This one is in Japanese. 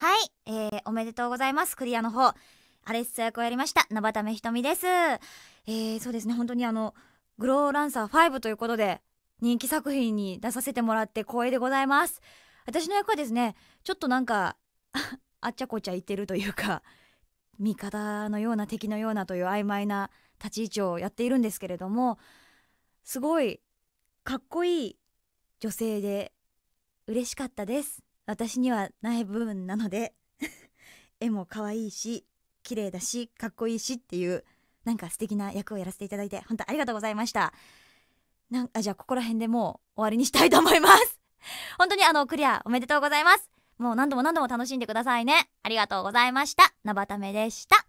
はい、えー、おめでとうございます。クリアの方。アレサ役をやりました、ばためひとみです。えー、そうですね、本当にあの、グローランサー5ということで、人気作品に出させてもらって光栄でございます。私の役はですね、ちょっとなんか、あっちゃこちゃ言ってるというか、味方のような敵のようなという曖昧な立ち位置をやっているんですけれども、すごい、かっこいい女性で、嬉しかったです。私にはない部分なので 絵も可愛いし綺麗だしかっこいいしっていうなんか素敵な役をやらせていただいて本当ありがとうございましたなんかじゃあここら辺でもう終わりにしたいと思います 本当にあのクリアおめでとうございますもう何度も何度も楽しんでくださいねありがとうございましたなばためでした